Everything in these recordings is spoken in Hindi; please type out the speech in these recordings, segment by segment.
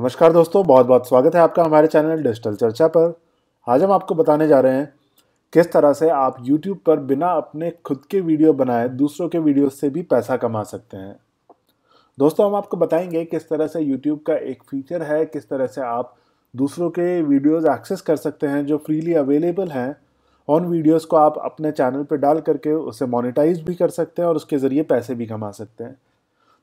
नमस्कार दोस्तों बहुत बहुत स्वागत है आपका हमारे चैनल डिजिटल चर्चा पर आज हम आपको बताने जा रहे हैं किस तरह से आप YouTube पर बिना अपने खुद के वीडियो बनाए दूसरों के वीडियो से भी पैसा कमा सकते हैं दोस्तों हम आपको बताएंगे किस तरह से YouTube का एक फीचर है किस तरह से आप दूसरों के वीडियोस एक्सेस कर सकते हैं जो फ्रीली अवेलेबल हैं उन वीडियोस को आप अपने चैनल पर डाल करके उसे मोनिटाइज भी कर सकते हैं और उसके ज़रिए पैसे भी कमा सकते हैं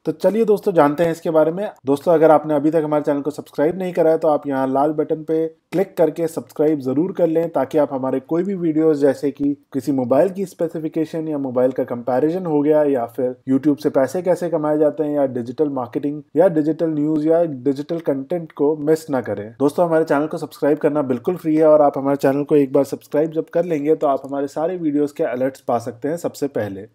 तो चलिए दोस्तों जानते हैं इसके बारे में दोस्तों अगर आपने अभी तक हमारे चैनल को सब्सक्राइब नहीं करा है तो आप यहाँ लाल बटन पे क्लिक करके सब्सक्राइब जरूर कर लें ताकि आप हमारे कोई भी वीडियोस जैसे कि किसी मोबाइल की स्पेसिफिकेशन या मोबाइल का कंपैरिजन हो गया या फिर यूट्यूब से पैसे कैसे कमाए जाते हैं या डिजिटल मार्केटिंग या डिजिटल न्यूज या डिजिटल कंटेंट को मिस ना करें दोस्तों हमारे चैनल को सब्सक्राइब करना बिल्कुल फ्री है और आप हमारे चैनल को एक बार सब्सक्राइब जब कर लेंगे तो आप हमारे सारे वीडियोज के अलर्ट्स पा सकते हैं सबसे पहले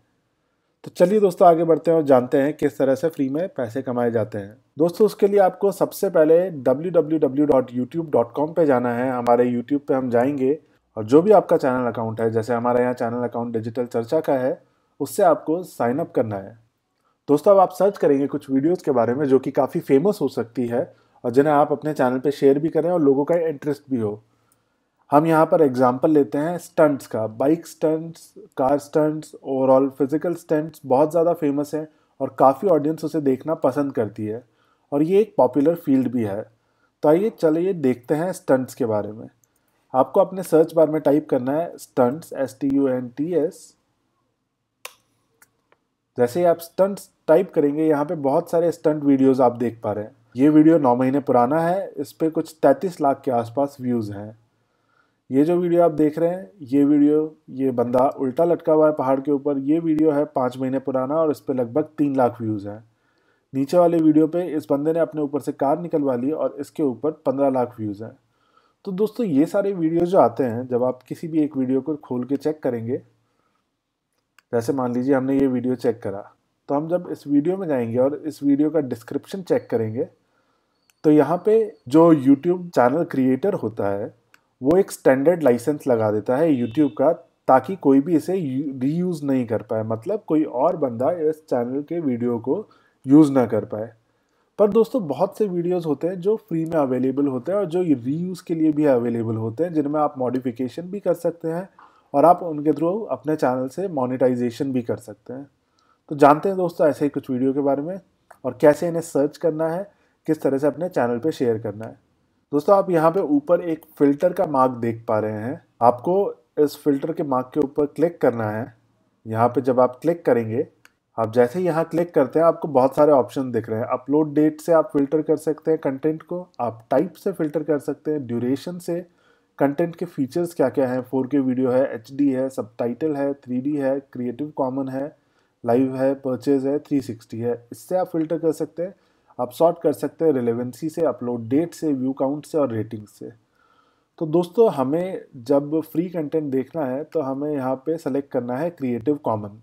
तो चलिए दोस्तों आगे बढ़ते हैं और जानते हैं किस तरह से फ्री में पैसे कमाए जाते हैं दोस्तों उसके लिए आपको सबसे पहले www.youtube.com पे जाना है हमारे YouTube पे हम जाएंगे और जो भी आपका चैनल अकाउंट है जैसे हमारा यहाँ चैनल अकाउंट डिजिटल चर्चा का है उससे आपको साइन अप करना है दोस्तों अब आप सर्च करेंगे कुछ वीडियोज़ के बारे में जो कि काफ़ी फेमस हो सकती है और जिन्हें आप अपने चैनल पर शेयर भी करें और लोगों का इंटरेस्ट भी हो हम यहाँ पर एग्जाम्पल लेते हैं स्टंट्स का bike stunts car stunts overall physical stunts बहुत ज़्यादा फेमस हैं और काफ़ी ऑडियंस उसे देखना पसंद करती है और ये एक पॉपुलर फील्ड भी है तो आइए चलिए देखते हैं स्टंट्स के बारे में आपको अपने सर्च बार में टाइप करना है stunts S T U N T S जैसे ही आप स्टंट्स टाइप करेंगे यहाँ पे बहुत सारे स्टंट वीडियोस आप देख पा रहे हैं ये वीडियो नौ महीने पुराना है इस पर कुछ तैंतीस लाख के आसपास व्यूज़ हैं ये जो वीडियो आप देख रहे हैं ये वीडियो ये बंदा उल्टा लटका हुआ है पहाड़ के ऊपर ये वीडियो है पाँच महीने पुराना और इस पर लगभग तीन लाख व्यूज़ हैं नीचे वाले वीडियो पे इस बंदे ने अपने ऊपर से कार निकलवा ली और इसके ऊपर पंद्रह लाख व्यूज़ हैं तो दोस्तों ये सारे वीडियो जो आते हैं जब आप किसी भी एक वीडियो को खोल के चेक करेंगे जैसे मान लीजिए हमने ये वीडियो चेक करा तो हम जब इस वीडियो में जाएंगे और इस वीडियो का डिस्क्रिप्शन चेक करेंगे तो यहाँ पे जो यूट्यूब चैनल क्रिएटर होता है वो एक स्टैंडर्ड लाइसेंस लगा देता है यूट्यूब का ताकि कोई भी इसे रीयूज़ नहीं कर पाए मतलब कोई और बंदा इस चैनल के वीडियो को यूज़ ना कर पाए पर दोस्तों बहुत से वीडियोस होते हैं जो फ्री में अवेलेबल होते हैं और जो रीयूज़ के लिए भी अवेलेबल होते हैं जिनमें आप मॉडिफिकेशन भी कर सकते हैं और आप उनके थ्रू अपने चैनल से मोनिटाइजेशन भी कर सकते हैं तो जानते हैं दोस्तों ऐसे ही कुछ वीडियो के बारे में और कैसे इन्हें सर्च करना है किस तरह से अपने चैनल पर शेयर करना है दोस्तों आप यहाँ पे ऊपर एक फ़िल्टर का मार्क देख पा रहे हैं आपको इस फिल्टर के मार्क के ऊपर क्लिक करना है यहाँ पे जब आप क्लिक करेंगे आप जैसे ही यहाँ क्लिक करते हैं आपको बहुत सारे ऑप्शन दिख रहे हैं अपलोड डेट से आप फ़िल्टर कर सकते हैं कंटेंट को आप टाइप से फ़िल्टर कर सकते हैं ड्यूरेशन से कंटेंट के फीचर्स क्या क्या हैं फोर के वीडियो है एच है सब है थ्री है क्रिएटिव कॉमन है लाइव है परचेज है थ्री है इससे आप फिल्टर कर सकते हैं आप सॉर्ट कर सकते हैं रिलेवेंसी से अपलोड डेट से व्यू काउंट से और रेटिंग से तो दोस्तों हमें जब फ्री कंटेंट देखना है तो हमें यहाँ पे सेलेक्ट करना है क्रिएटिव कॉमन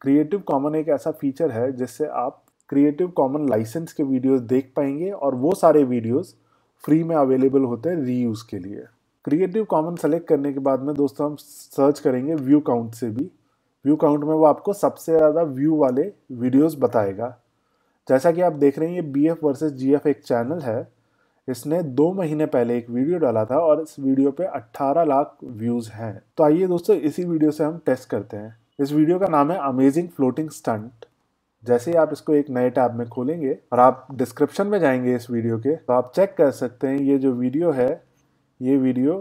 क्रिएटिव कॉमन एक ऐसा फीचर है जिससे आप क्रिएटिव कॉमन लाइसेंस के वीडियोस देख पाएंगे और वो सारे वीडियोस फ्री में अवेलेबल होते हैं री के लिए क्रिएटिव कॉमन सेलेक्ट करने के बाद में दोस्तों हम सर्च करेंगे व्यू काउंट से भी व्यू काउंट में वो आपको सबसे ज़्यादा व्यू वाले वीडियोस बताएगा जैसा कि आप देख रहे हैं ये B F versus G F एक चैनल है इसने दो महीने पहले एक वीडियो डाला था और इस वीडियो पे 18 लाख व्यूज़ हैं तो आइए दोस्तों इसी वीडियो से हम टेस्ट करते हैं इस वीडियो का नाम है अमेजिंग फ्लोटिंग स्टंट जैसे ही आप इसको एक नए टैब में खोलेंगे और आप डिस्क्रिप्शन में जाएंगे इस वीडियो के तो आप चेक कर सकते हैं ये जो वीडियो है ये वीडियो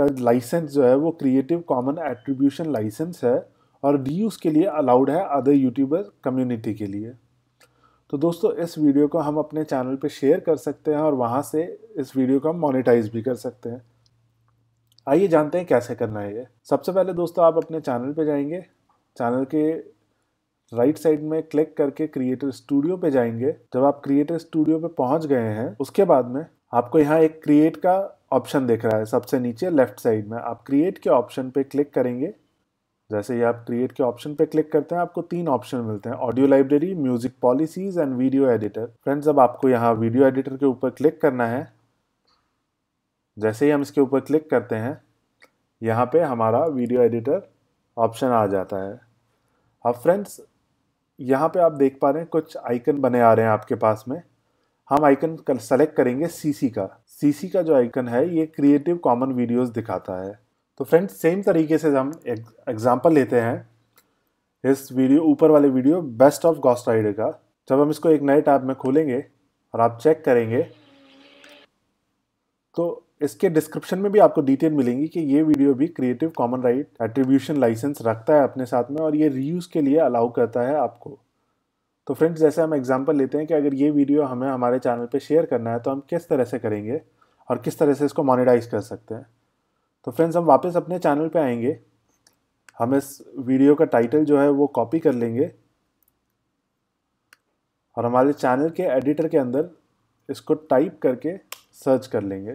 का लाइसेंस जो है वो क्रिएटिव कॉमन एट्रीब्यूशन लाइसेंस है और डी के लिए अलाउड है अदर यूट्यूबर कम्युनिटी के लिए तो दोस्तों इस वीडियो को हम अपने चैनल पे शेयर कर सकते हैं और वहाँ से इस वीडियो को हम मोनिटाइज भी कर सकते हैं आइए जानते हैं कैसे करना है ये सबसे पहले दोस्तों आप अपने चैनल पे जाएंगे चैनल के राइट साइड में क्लिक करके क्रिएटर स्टूडियो पे जाएंगे जब आप क्रिएटर स्टूडियो पे पहुंच गए हैं उसके बाद में आपको यहाँ एक क्रिएट का ऑप्शन दिख रहा है सबसे नीचे लेफ्ट साइड में आप क्रिएट के ऑप्शन पे क्लिक करेंगे जैसे ही आप क्रिएट के ऑप्शन पर क्लिक करते हैं आपको तीन ऑप्शन मिलते हैं audio library music policies and video editor friends अब आपको यहाँ वीडियो एडिटर के ऊपर क्लिक करना है जैसे ही हम इसके ऊपर क्लिक करते हैं यहाँ पे हमारा वीडियो एडिटर ऑप्शन आ जाता है अब फ्रेंड्स यहाँ पे आप देख पा रहे हैं कुछ आइकन बने आ रहे हैं आपके पास में हम आइकन सेलेक्ट करेंगे सीसी का सीसी का जो आइकन है ये क्रिएटिव कॉमन वीडियोस दिखाता है तो फ्रेंड्स सेम तरीके से हम एग्जाम्पल लेते हैं इस वीडियो ऊपर वाले video best of ghost rider का जब हम इसको एक नए टैब में खोलेंगे और आप चेक करेंगे तो इसके डिस्क्रिप्शन में भी आपको डिटेल मिलेंगी कि ये वीडियो भी creative common right attribution license रखता है अपने साथ में और ये रीयूज़ के लिए अलाउ करता है आपको तो फ्रेंड्स जैसे हम एग्जांपल लेते हैं कि अगर ये वीडियो हमें हमारे चैनल पे शेयर करना है तो हम किस तरह से करेंगे और किस तरह से इसको मोनिटाइज कर सकते हैं तो फ्रेंड्स हम वापस अपने चैनल पे आएंगे हम इस वीडियो का टाइटल जो है वो कॉपी कर लेंगे और हमारे चैनल के एडिटर के अंदर इसको टाइप करके सर्च कर लेंगे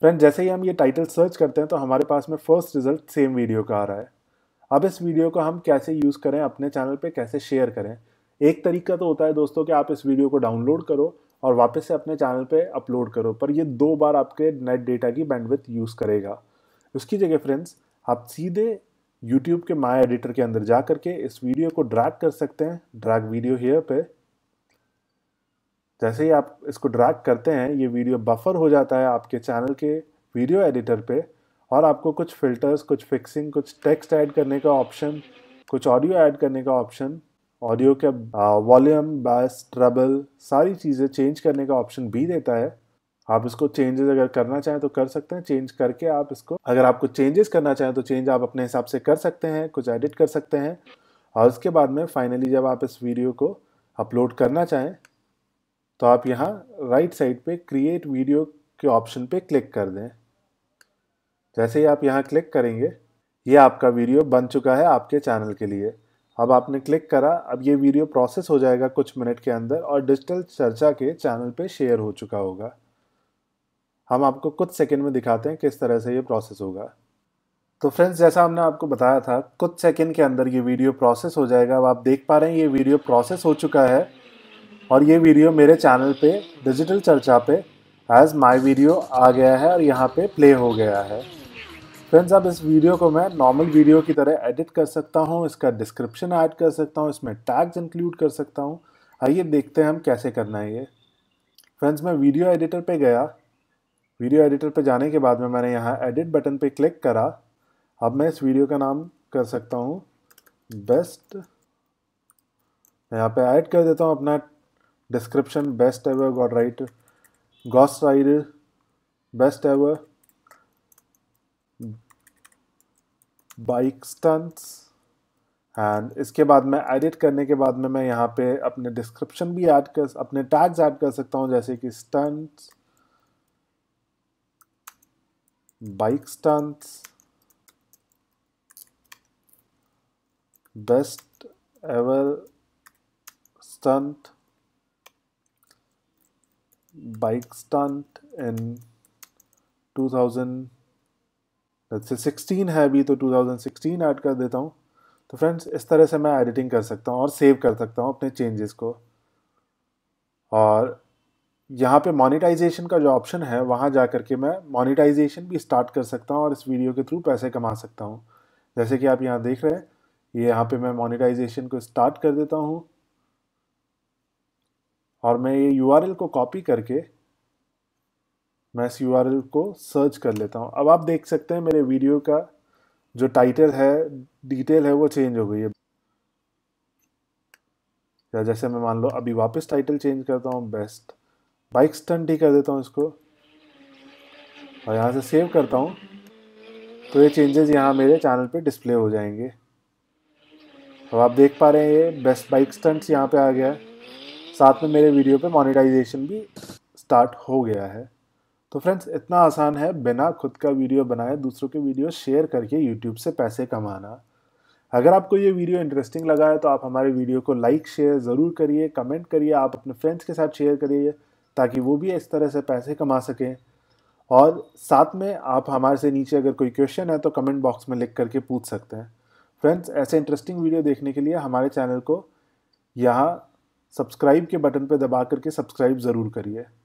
फ्रेंड जैसे ही हम ये टाइटल सर्च करते हैं तो हमारे पास में फर्स्ट रिजल्ट सेम वीडियो का आ रहा है अब इस वीडियो को हम कैसे यूज़ करें अपने चैनल पे कैसे शेयर करें एक तरीका तो होता है दोस्तों कि आप इस वीडियो को डाउनलोड करो और वापस से अपने चैनल पे अपलोड करो पर ये दो बार आपके नेट डेटा की बैंडविथ यूज़ करेगा उसकी जगह फ्रेंड्स आप सीधे यूट्यूब के माया एडिटर के अंदर जा करके इस वीडियो को ड्रैग कर सकते हैं ड्रैग वीडियो हेयर पे जैसे ही आप इसको ड्रैग करते हैं ये वीडियो बफर हो जाता है आपके चैनल के वीडियो एडिटर पे और आपको कुछ फिल्टर्स कुछ फिक्सिंग कुछ टेक्स्ट ऐड करने का ऑप्शन कुछ ऑडियो ऐड करने का ऑप्शन ऑडियो के वॉल्यूम बास ट्रबल सारी चीज़ें चेंज करने का ऑप्शन भी देता है आप इसको चेंजेस अगर करना चाहें तो कर सकते हैं चेंज करके आप इसको अगर आपको चेंजेस करना चाहें तो चेंज आप अपने हिसाब से कर सकते हैं कुछ एडिट कर सकते हैं और उसके बाद में फाइनली जब आप इस वीडियो को अपलोड करना चाहें तो आप यहाँ राइट साइड पे क्रिएट वीडियो के ऑप्शन पे क्लिक कर दें जैसे ही आप यहाँ क्लिक करेंगे ये आपका वीडियो बन चुका है आपके चैनल के लिए अब आपने क्लिक करा अब ये वीडियो प्रोसेस हो जाएगा कुछ मिनट के अंदर और डिजिटल चर्चा के चैनल पे शेयर हो चुका होगा हम आपको कुछ सेकंड में दिखाते हैं किस तरह से ये प्रोसेस होगा तो फ्रेंड्स जैसा हमने आपको बताया था कुछ सेकंड के अंदर ये वीडियो प्रोसेस हो जाएगा अब आप देख पा रहे हैं ये वीडियो प्रोसेस हो चुका है और ये वीडियो मेरे चैनल पर डिजिटल चर्चा पर एज माई वीडियो आ गया है और यहाँ पर प्ले हो गया है फ्रेंड्स अब इस वीडियो को मैं नॉर्मल वीडियो की तरह एडिट कर सकता हूँ इसका डिस्क्रिप्शन ऐड कर सकता हूँ इसमें टैग्स इंक्लूड कर सकता हूँ आइए देखते हैं हम कैसे करना है ये फ्रेंड्स मैं वीडियो एडिटर पे गया वीडियो एडिटर पे जाने के बाद में मैंने यहाँ एडिट बटन पे क्लिक करा अब मैं इस वीडियो का नाम कर सकता हूँ बेस्ट यहाँ पे ऐड कर देता हूँ अपना description best ever god right गॉस ride best ever bike stunts and इसके बाद मैं एडिट करने के बाद में मैं यहाँ पे अपने डिस्क्रिप्शन भी ऐड कर अपने टैग्स ऐड कर सकता हूँ जैसे कि stunts bike stunts best ever bike stunt in two thousand से तो सिक्सटीन है अभी तो टू थाउजेंड सिक्सटीन ऐड कर देता हूँ तो फ्रेंड्स इस तरह से मैं एडिटिंग कर सकता हूँ और सेव कर सकता हूँ अपने चेंजेस को और यहाँ पे मोनेटाइजेशन का जो ऑप्शन है वहाँ जा कर के मैं मोनेटाइजेशन भी स्टार्ट कर सकता हूँ और इस वीडियो के थ्रू पैसे कमा सकता हूँ जैसे कि आप यहाँ देख रहे हैं ये यहाँ पे मैं मोनेटाइजेशन को स्टार्ट कर देता हूँ और मैं ये यू को कॉपी करके मैं इस यू को सर्च कर लेता हूँ अब आप देख सकते हैं मेरे वीडियो का जो टाइटल है डिटेल है वो चेंज हो गई है या जैसे मैं मान लो अभी वापस टाइटल चेंज करता हूँ बेस्ट बाइक स्टंट ही कर देता हूँ इसको और यहाँ से सेव करता हूँ तो ये चेंजेस यहाँ मेरे चैनल पे डिस्प्ले हो जाएंगे तो आप देख पा रहे हैं ये बेस्ट बाइक स्टंट्स यहाँ पे आ गया है साथ में मेरे वीडियो पे मोनेटाइजेशन भी स्टार्ट हो गया है तो फ्रेंड्स इतना आसान है बिना खुद का वीडियो बनाए दूसरों के वीडियो शेयर करके यूट्यूब से पैसे कमाना अगर आपको ये वीडियो इंटरेस्टिंग लगा है तो आप हमारे वीडियो को लाइक शेयर ज़रूर करिए कमेंट करिए आप अपने फ्रेंड्स के साथ शेयर करिए ताकि वो भी इस तरह से पैसे कमा सकें और साथ में आप हमारे से नीचे अगर कोई क्वेश्चन है तो कमेंट बॉक्स में लिख करके पूछ सकते हैं फ्रेंड्स ऐसे इंटरेस्टिंग वीडियो देखने के लिए हमारे चैनल को यहाँ सब्सक्राइब के बटन पर दबा करके सब्सक्राइब ज़रूर करिए